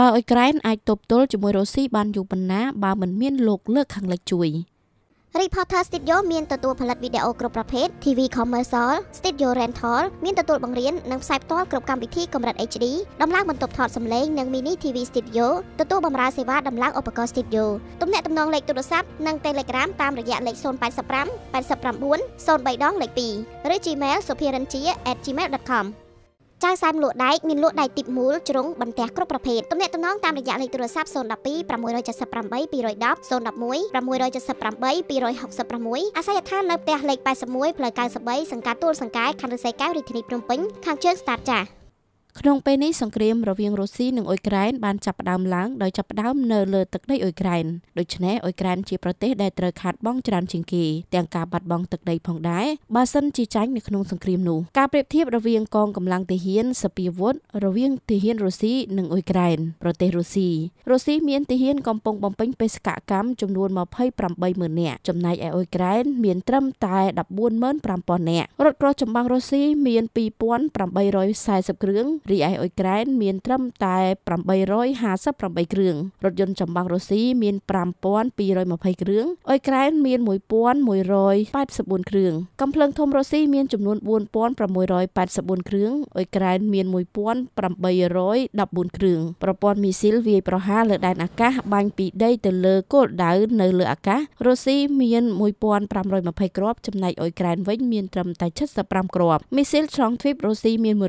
តើអ៊ុយក្រែនអាចទប់ទល់ជាមួយរុស្ស៊ីបានយូរប៉ុណ្ណាបើមិនមានលោកលើកខាងលិចជួយ Reporter Studio មានទទួលផលិតវីដេអូគ្រប់ប្រភេទ TV Commercial, Studio Rental មានទទួលបង្រៀននិងផ្សាយផ្ទាល់គ្រប់កម្មវិធីកម្រិត HD ដំឡើងបន្ទប់ថតសំឡេងនិង Mini TV Studio ទទួលបម្រើសេវាដំឡើងឧបករណ៍ Studio ទំនាក់ទំនងលេខទូរស័ព្ទនិង Telegram តាមរយៈលេខ085 89 03ដងលេខ2ឬ Gmail sophieranchia@gmail.com ចៅសែមលក់ដែកមានលក់ដែកទីមូលជ្រុងបន្ទះគ្រប់ប្រភេទទំនាក់ទំនងតាមរយៈលេខទូរស័ព្ទ012 678 210 011 678 266អាស័យដ្ឋាននៅផ្ទះលេខ81ផ្លូវ93សង្កាត់ទួលសង្កែខណ្ឌឫស្សីកែវរាជធានីភ្នំពេញខាងជើងស្តាតចាស់ក្នុងពេលនេះសង្គ្រាមរវាងរុស្ស៊ីនិងអ៊ុយក្រែនបានចាប់ផ្ដើមឡើងដោយចាប់ផ្ដើមនៅលើទឹកដីអ៊ុយក្រែនដូច្នេះអ៊ុយក្រែនជាប្រទេសដែលត្រូវខាតបង់ច្រើនជាងគេទាំងការបាត់បង់ទឹកដីផងដែរបើសិនជាចាញ់នៅក្នុងសង្គ្រាមនោះការប្រៀបធៀបរវាងកងកម្លាំងទាហានសពាវុធរវាងទាហានរុស្ស៊ីនិងអ៊ុយក្រែនប្រទេសរុស្ស៊ីរុស្ស៊ីមានទាហានកំពុងបំពេញបេសកកម្មចំនួន280000នាក់ចំណែកឯអ៊ុយក្រែនមានត្រឹមតែ145,000នាក់រថក្រោះចម្បាំងរុស្ស៊ីមាន2840គ្រឿងរីឯអ៊ុយក្រែនមានត្រឹមតែ858គ្រឿងរថយន្តចម្បាំងរុស្ស៊ីមាន5220គ្រឿងអ៊ុយក្រែនមាន1184គ្រឿងកំភ្លើងធំរុស្ស៊ីមានចំនួន4684គ្រឿងអ៊ុយក្រែនមាន1814គ្រឿងប្រព័ន្ធមីស៊ីលវាយប្រហារលើដែនអាកាសបាញ់ពីដីទៅលើគោលដៅនៅលើអាកាសរុស្ស៊ីមាន1520គ្រាប់ចំណែកអ៊ុយក្រែនវិញមានត្រឹមតែ75គ្រាប់មីស៊ីលឆ្លងទ្វីបរុស្ស៊ីមាន150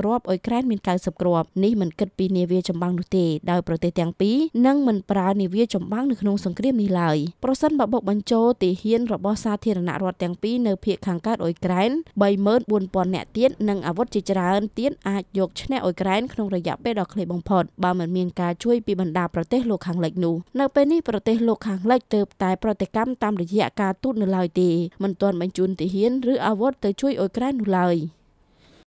គ្រាប់អ៊ុយក្រែនមាន90គ្រាប់នេះមិនគិតពីនាវាចម្បាំងនោះទេដោយប្រទេសទាំងពីរនឹងមិនប្រើនាវាចម្បាំងនៅក្នុងសង្គ្រាមនេះឡើយប្រសិនបើបុកបញ្ចូលទីហ៊ានរបស់សាធារណរដ្ឋទាំងពីរនៅភូមិខាងកើតអ៊ុយក្រែន34000នាក់ទៀតនិងអាវុធជាច្រើនទៀតអាចយកឈ្នះអ៊ុយក្រែនក្នុងរយៈពេលដ៏ខ្លីបំផុតបើមិនមានការជួយពីបណ្ដាប្រទេសលោកខាងលិចនោះនៅពេលនេះប្រទេសលោកខាងលិចទើបតែប្រតិកម្មតាមរយៈការទូតនៅឡើយទេមិនទាន់បញ្ជូនទាហានឬអាវុធទៅជួយអ៊ុយក្រែននោះឡើយ។